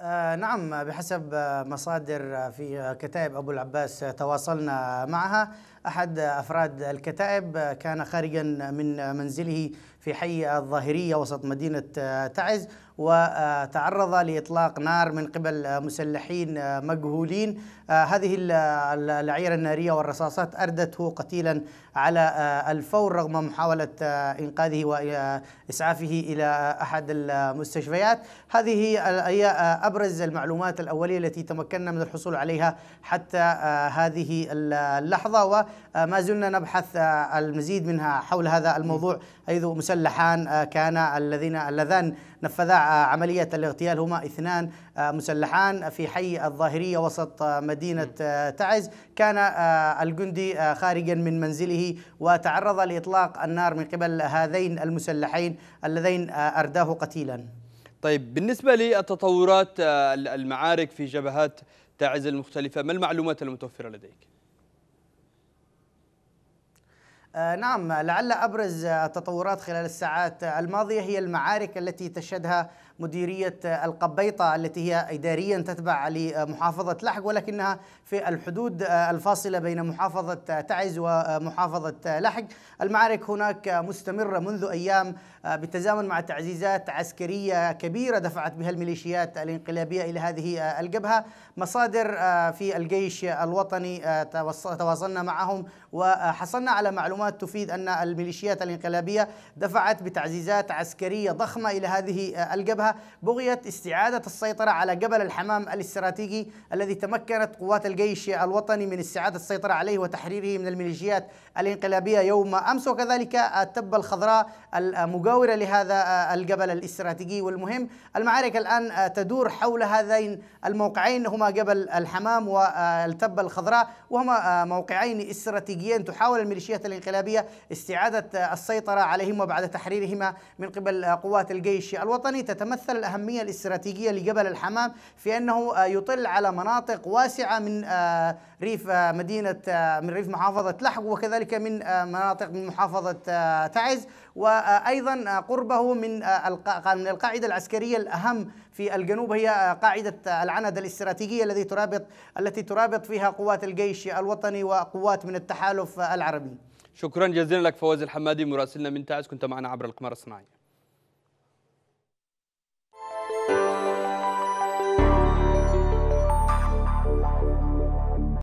آه نعم بحسب مصادر في كتائب أبو العباس تواصلنا معها أحد أفراد الكتائب كان خارجا من منزله في حي الظاهرية وسط مدينة تعز وتعرض لإطلاق نار من قبل مسلحين مجهولين آه، هذه العيرة النارية والرصاصات أردته قتيلا على آه، الفور رغم محاولة آه، إنقاذه وإسعافه إلى أحد المستشفيات هذه هي أبرز المعلومات الأولية التي تمكنا من الحصول عليها حتى آه، هذه اللحظة وما آه، زلنا نبحث آه، المزيد منها حول هذا الموضوع حيث مسلحان كان الذين اللذان نفذا عملية الاغتيال هما اثنان مسلحان في حي الظاهرية وسط مدينة تعز كان الجندي خارجا من منزله وتعرض لإطلاق النار من قبل هذين المسلحين اللذين أرداه قتيلا طيب بالنسبة للتطورات آه، المعارك في جبهات تعز المختلفة ما المعلومات المتوفرة لديك؟ آه، نعم لعل أبرز التطورات خلال الساعات الماضية هي المعارك التي تشهدها مديرية القبيطة التي هي إداريا تتبع لمحافظة لحج ولكنها في الحدود الفاصلة بين محافظة تعز ومحافظة لحج المعارك هناك مستمرة منذ أيام بالتزامن مع تعزيزات عسكرية كبيرة دفعت بها الميليشيات الانقلابية إلى هذه الجبهة مصادر في الجيش الوطني تواصلنا معهم وحصلنا على معلومات تفيد أن الميليشيات الانقلابية دفعت بتعزيزات عسكرية ضخمة إلى هذه الجبهة بسببها بغية استعادة السيطرة على جبل الحمام الاستراتيجي الذي تمكنت قوات الجيش الوطني من استعادة السيطرة عليه وتحريره من الميليشيات الانقلابية يوم أمس وكذلك التبة الخضراء المجاورة لهذا الجبل الاستراتيجي والمهم المعارك الآن تدور حول هذين الموقعين هما جبل الحمام والتبة الخضراء وهما موقعين استراتيجيين تحاول الميليشيات الانقلابية استعادة السيطرة عليهما بعد تحريرهما من قبل قوات الجيش الوطني تتمكن يتمثل الأهمية الاستراتيجية لجبل الحمام في أنه آه، يطل على مناطق واسعة من آه، ريف آه، مدينة من ريف محافظة لحق وكذلك من مناطق من محافظة تعز وأيضا قربه من من القاعدة العسكرية الأهم في الجنوب هي قاعدة العند الاستراتيجية التي ترابط التي ترابط فيها قوات الجيش الوطني وقوات من التحالف العربي شكرا جزيلا لك فواز الحمادي مراسلنا من تعز كنت معنا عبر القمر الصناعي